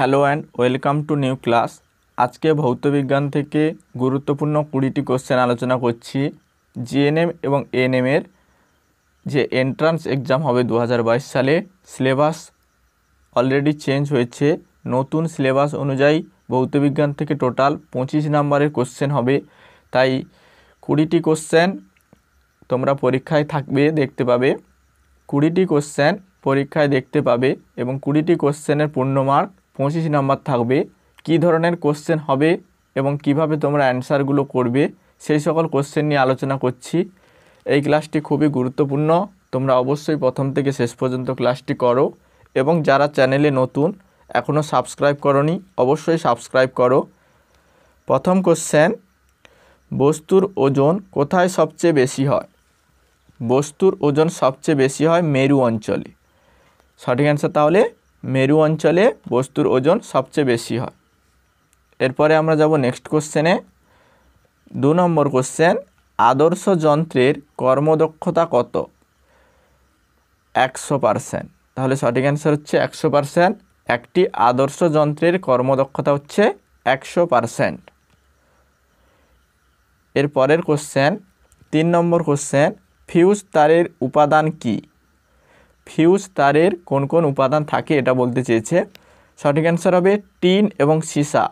hello and welcome to new class আজকে ভৌতবিজ্ঞান থেকে গুরুত্বপূর্ণ কুড়িটি কোশ্চেন আলোচনা করছি জিএনএম এবং এনএমের যে এন্ট্রান্স এক্সাম হবে দু সালে সিলেবাস অলরেডি চেঞ্জ হয়েছে নতুন সিলেবাস অনুযায়ী ভৌতবিজ্ঞান থেকে টোটাল পঁচিশ নম্বরের কোশ্চেন হবে তাই কুড়িটি কোশ্চেন তোমরা পরীক্ষায় থাকবে দেখতে পাবে কুড়িটি কোশ্চেন পরীক্ষায় দেখতে পাবে এবং কুড়িটি কোশ্চেনের পূর্ণ মার্ক পঁচিশ নম্বর থাকবে কি ধরনের কোশ্চেন হবে এবং কিভাবে তোমরা অ্যান্সারগুলো করবে সেই সকল কোশ্চেন নিয়ে আলোচনা করছি এই ক্লাসটি খুবই গুরুত্বপূর্ণ তোমরা অবশ্যই প্রথম থেকে শেষ পর্যন্ত ক্লাসটি করো এবং যারা চ্যানেলে নতুন এখনও সাবস্ক্রাইব করনি অবশ্যই সাবস্ক্রাইব করো প্রথম কোশ্চেন বস্তুর ওজন কোথায় সবচেয়ে বেশি হয় বস্তুর ওজন সবচেয়ে বেশি হয় মেরু অঞ্চলে সঠিক অ্যান্সার তাহলে মেরু অঞ্চলে বস্তুর ওজন সবচেয়ে বেশি হয় এরপরে আমরা যাব নেক্সট কোশ্চেনে দু নম্বর কোশ্চেন আদর্শ যন্ত্রের কর্মদক্ষতা কত একশো পারসেন্ট তাহলে সঠিক অ্যান্সার হচ্ছে একশো পারসেন্ট একটি আদর্শ যন্ত্রের কর্মদক্ষতা হচ্ছে একশো পারসেন্ট এর পরের কোশ্চেন তিন নম্বর কোশ্চেন ফিউজ তারের উপাদান কী ফিউজ তারের কোন কোন উপাদান থাকে এটা বলতে চেয়েছে সঠিক অ্যান্সার হবে টিন এবং সীসা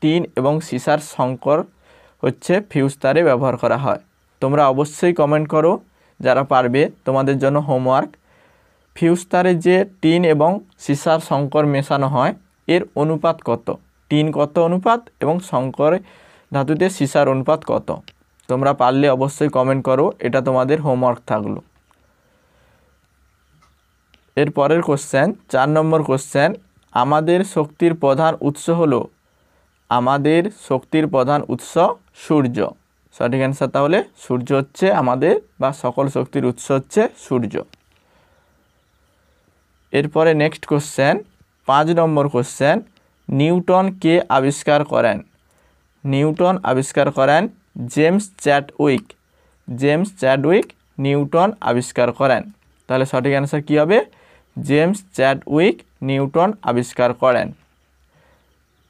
টিন এবং সীসার শঙ্কর হচ্ছে ফিউজ তারে ব্যবহার করা হয় তোমরা অবশ্যই কমেন্ট করো যারা পারবে তোমাদের জন্য হোমওয়ার্ক ফিউজ তারে যে টিন এবং সীসার শঙ্কর মেশানো হয় এর অনুপাত কত টিন কত অনুপাত এবং সংকর ধাতুতে সীসার অনুপাত কত তোমরা পারলে অবশ্যই কমেন্ট করো এটা তোমাদের হোমওয়ার্ক থাকলো এর পরের কোশ্চেন চার নম্বর কোশ্চেন আমাদের শক্তির প্রধান উৎস হলো আমাদের শক্তির প্রধান উৎস সূর্য সঠিক অ্যান্সার তাহলে সূর্য হচ্ছে আমাদের বা সকল শক্তির উৎস হচ্ছে সূর্য এরপরে নেক্সট কোশ্চেন পাঁচ নম্বর কোশ্চেন নিউটন কে আবিষ্কার করেন নিউটন আবিষ্কার করেন James Chadwick James Chadwick neutron আবিষ্কার করেন তাহলে সঠিক অ্যান্সার কী হবে জেমস চ্যাডউইক নিউটন আবিষ্কার করেন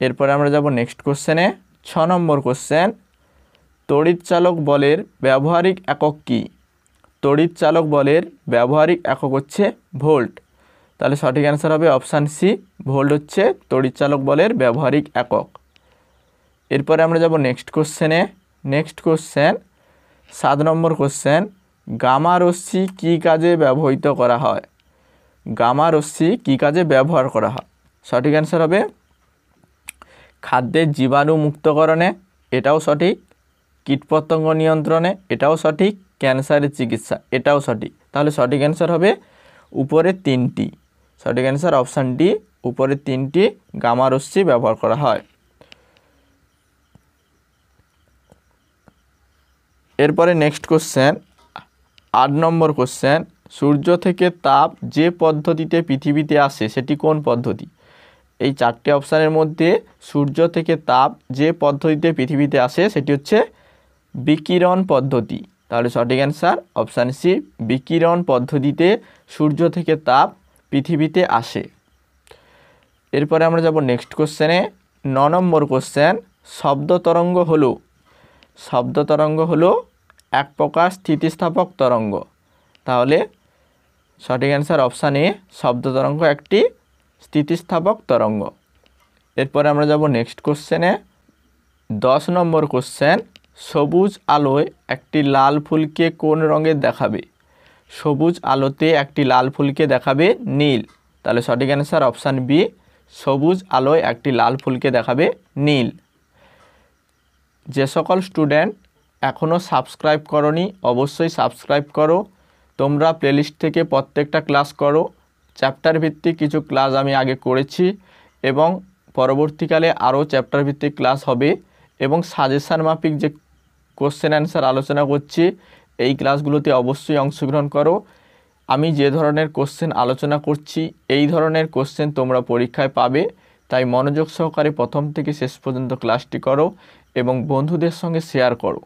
এরপরে আমরা যাব নেক্সট কোশ্চেনে ছ নম্বর কোশ্চেন তড়িৎচালক বলের ব্যবহারিক একক কী তড়িৎচালক বলের ব্যবহারিক একক হচ্ছে ভোল্ট তাহলে সঠিক অ্যান্সার হবে অপশান সি ভোল্ট হচ্ছে তড়িৎচালক বলের ব্যবহারিক একক এরপরে আমরা যাব নেক্সট কোশ্চেনে নেক্সট কোশ্চেন সাত নম্বর কোশ্চেন গামা রশ্মি কী কাজে ব্যবহৃত করা হয় গামা রশ্মি কী কাজে ব্যবহার করা হয় সঠিক অ্যান্সার হবে খাদ্যের জীবাণু মুক্তকরণে এটাও সঠিক কীটপতঙ্গ নিয়ন্ত্রণে এটাও সঠিক ক্যান্সারের চিকিৎসা এটাও সঠিক তাহলে সঠিক অ্যান্সার হবে উপরে তিনটি সঠিক অ্যান্সার অপশান ডি উপরে তিনটি গামা রশ্মি ব্যবহার করা হয় এরপরে নেক্সট কোশ্চেন আট নম্বর কোশ্চেন সূর্য থেকে তাপ যে পদ্ধতিতে পৃথিবীতে আসে সেটি কোন পদ্ধতি এই চারটে অপশানের মধ্যে সূর্য থেকে তাপ যে পদ্ধতিতে পৃথিবীতে আসে সেটি হচ্ছে বিকিরণ পদ্ধতি তাহলে সঠিক অ্যান্সার অপশান সি বিকিরণ পদ্ধতিতে সূর্য থেকে তাপ পৃথিবীতে আসে এরপরে আমরা যাব নেক্সট কোশ্চেনে ন নম্বর কোশ্চেন শব্দ তরঙ্গ হলো শব্দ তরঙ্গ হলো এক প্রকার স্থিতিস্থাপক তরঙ্গ তাহলে সঠিক অ্যান্সার অপশান এ শব্দ তরঙ্গ একটি স্থিতিস্থাপক তরঙ্গ এরপরে আমরা যাব নেক্সট কোশ্চেনে দশ নম্বর কোশ্চেন সবুজ আলোয় একটি লাল ফুলকে কোন রঙে দেখাবে সবুজ আলোতে একটি লাল ফুলকে দেখাবে নীল তাহলে সঠিক অ্যান্সার অপশান বি সবুজ আলোয় একটি লাল ফুলকে দেখাবে নীল যে সকল স্টুডেন্ট এখনও সাবস্ক্রাইব করনি অবশ্যই সাবস্ক্রাইব করো তোমরা প্লেলিস্ট থেকে প্রত্যেকটা ক্লাস করো চ্যাপ্টার ভিত্তিক কিছু ক্লাস আমি আগে করেছি এবং পরবর্তীকালে আরও চ্যাপ্টার ভিত্তিক ক্লাস হবে এবং সাজেশান মাফিক যে কোশ্চেন অ্যান্সার আলোচনা করছি এই ক্লাসগুলোতে অবশ্যই অংশগ্রহণ করো আমি যে ধরনের কোশ্চেন আলোচনা করছি এই ধরনের কোশ্চেন তোমরা পরীক্ষায় পাবে তাই মনোযোগ সহকারে প্রথম থেকে শেষ পর্যন্ত ক্লাসটি করো এবং বন্ধুদের সঙ্গে শেয়ার করো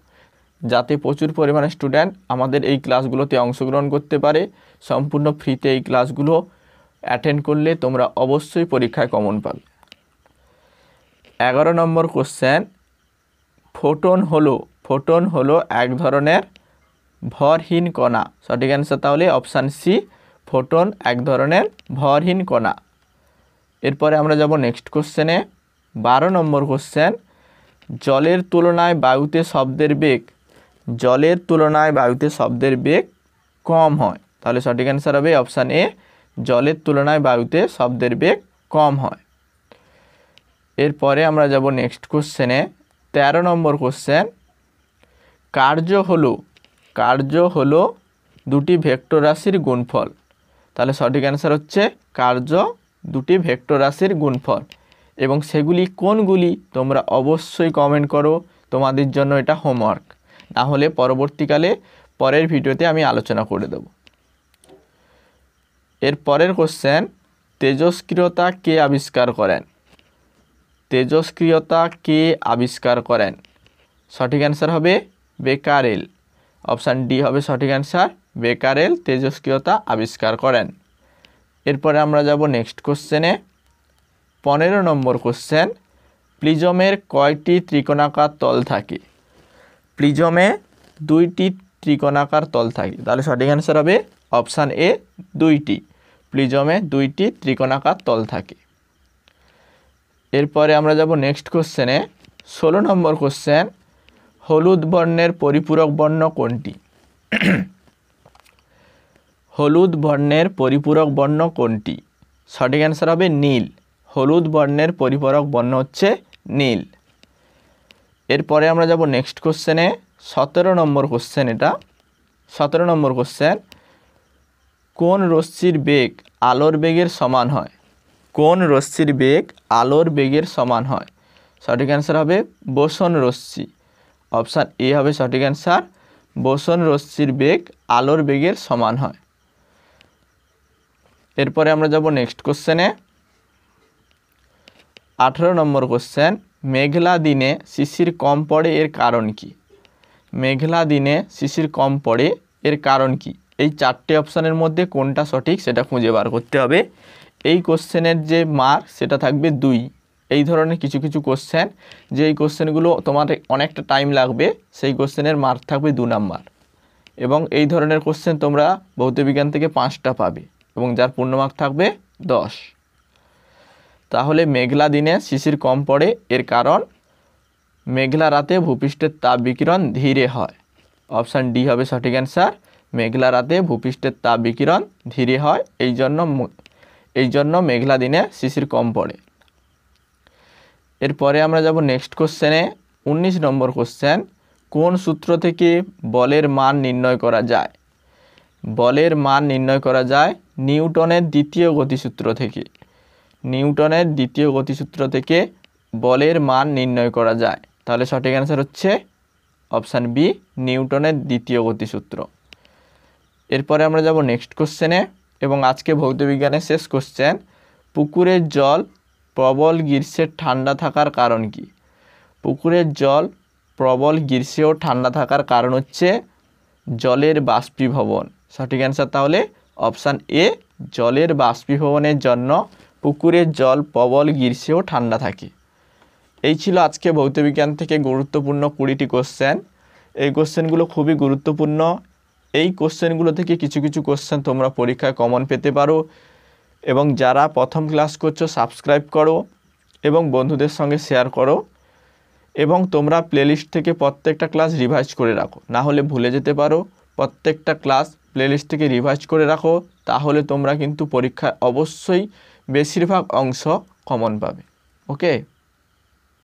যাতে প্রচুর পরিমাণে স্টুডেন্ট আমাদের এই ক্লাসগুলোতে অংশগ্রহণ করতে পারে সম্পূর্ণ ফ্রিতে এই ক্লাসগুলো অ্যাটেন্ড করলে তোমরা অবশ্যই পরীক্ষায় কমন পাবে এগারো নম্বর কোশ্চেন ফোটন হলো ফোটন হলো এক ধরনের ভরহীন কণা সঠিক অ্যান্সার তাহলে অপশান সি ফোটন এক ধরনের ভরহীন কণা এরপরে আমরা যাব নেক্সট কোশ্চেনে বারো নম্বর কোশ্চেন জলের তুলনায় বায়ুতে শব্দের বেগ জলের তুলনায় বায়ুতে শব্দের বেগ কম হয় তাহলে সঠিক অ্যান্সার হবে অপশান এ জলের তুলনায় বায়ুতে শব্দের বেগ কম হয় এরপরে আমরা যাব নেক্সট কোশ্চেনে ১৩ নম্বর কোশ্চেন কার্য হলো কার্য হলো দুটি ভেক্টর রাশির গুণফল তাহলে সঠিক অ্যান্সার হচ্ছে কার্য দুটি ভেক্টর রাশির গুণফল এবং সেগুলি কোনগুলি তোমরা অবশ্যই কমেন্ট করো তোমাদের জন্য এটা হোমওয়ার্ক তাহলে পরবর্তীকালে পরের ভিডিওতে আমি আলোচনা করে দেব এর পরের কোশ্চেন তেজস্ক্রিয়তা কে আবিষ্কার করেন তেজস্ক্রিয়তা কে আবিষ্কার করেন সঠিক অ্যান্সার হবে বেকারেল অপশান ডি হবে সঠিক অ্যান্সার বেকারেল তেজস্ক্রিয়তা আবিষ্কার করেন এরপরে আমরা যাব নেক্সট কোশ্চেনে পনেরো নম্বর কোশ্চেন প্লিজমের কয়টি ত্রিকোণাকার তল থাকে প্রিজমে দুইটি ত্রিকোণাকার তল থাকে তাহলে সঠিক অ্যান্সার হবে অপশান এ দুইটি প্লিজমে দুইটি ত্রিকোণাকার তল থাকে এরপরে আমরা যাব নেক্সট কোশ্চেনে ষোলো নম্বর কোশ্চেন হলুদ বর্ণের পরিপূরক বর্ণ কোনটি হলুদ বর্ণের পরিপূরক বর্ণ কোনটি সঠিক অ্যান্সার হবে নীল হলুদ বর্ণের পরিপূরক বর্ণ হচ্ছে নীল এরপরে আমরা যাব নেক্সট কোশ্চেনে সতেরো নম্বর কোশ্চেন এটা সতেরো নম্বর কোশ্চেন কোন রশ্মির বেগ আলোর বেগের সমান হয় কোন রশ্মির বেগ আলোর বেগের সমান হয় সঠিক অ্যান্সার হবে বোসন রশ্মি অপশান এ হবে সঠিক অ্যান্সার বোসন রশ্মির বেগ আলোর বেগের সমান হয় এরপরে আমরা যাব নেক্সট কোশ্চেনে আঠেরো নম্বর কোশ্চেন মেঘলা দিনে শিশির কম পড়ে এর কারণ কি মেঘলা দিনে শিশির কম পড়ে এর কারণ কি এই চারটে অপশানের মধ্যে কোনটা সঠিক সেটা খুঁজে বার করতে হবে এই কোশ্চেনের যে মার্ক সেটা থাকবে দুই এই ধরনের কিছু কিছু কোশ্চেন যে এই কোশ্চেনগুলো তোমার অনেকটা টাইম লাগবে সেই কোশ্চেনের মার্ক থাকবে দু নাম্বার এবং এই ধরনের কোশ্চেন তোমরা ভৌতবিজ্ঞান থেকে পাঁচটা পাবে এবং যার পূর্ণ মার্ক থাকবে দশ তাহলে মেঘলা দিনে শিশির কম পড়ে এর কারণ মেঘলা রাতে ভূপৃষ্ঠের তাপ বিকিরণ ধীরে হয় অপশান ডি হবে সঠিক অ্যান্সার মেঘলা রাতে ভূপৃষ্ঠের তাপ বিকিরণ ধীরে হয় এই জন্য এই জন্য মেঘলা দিনে শিশির কম পড়ে এরপরে আমরা যাব নেক্সট কোশ্চেনে ১৯ নম্বর কোশ্চেন কোন সূত্র থেকে বলের মান নির্ণয় করা যায় বলের মান নির্ণয় করা যায় নিউটনের দ্বিতীয় গতিসূত্র থেকে নিউটনের দ্বিতীয় গতিসূত্র থেকে বলের মান নির্ণয় করা যায় তাহলে সঠিক অ্যান্সার হচ্ছে অপশান বি নিউটনের দ্বিতীয় গতিসূত্র এরপরে আমরা যাব নেক্সট কোশ্চেনে এবং আজকে ভৌতবিজ্ঞানের শেষ কোশ্চেন পুকুরের জল প্রবল গ্রীষ্মের ঠান্ডা থাকার কারণ কি পুকুরের জল প্রবল গ্রীষ্মেও ঠান্ডা থাকার কারণ হচ্ছে জলের বাষ্পীভবন সঠিক অ্যান্সার তাহলে অপশান এ জলের বাষ্পীভবনের জন্য পুকুরের জল প্রবল গ্রীষ্মেও ঠান্ডা থাকে এই ছিল আজকে ভৌতবিজ্ঞান থেকে গুরুত্বপূর্ণ কুড়িটি কোশ্চেন এই কোশ্চেনগুলো খুবই গুরুত্বপূর্ণ এই কোশ্চেনগুলো থেকে কিছু কিছু কোশ্চেন তোমরা পরীক্ষায় কমন পেতে পারো এবং যারা প্রথম ক্লাস করছো সাবস্ক্রাইব করো এবং বন্ধুদের সঙ্গে শেয়ার করো এবং তোমরা প্লেলিস্ট থেকে প্রত্যেকটা ক্লাস রিভাইজ করে রাখো না হলে ভুলে যেতে পারো প্রত্যেকটা ক্লাস প্লেলিস্ট থেকে রিভাইজ করে রাখো তাহলে তোমরা কিন্তু পরীক্ষায় অবশ্যই বেশিরভাগ অংশ কমন পাবে ওকে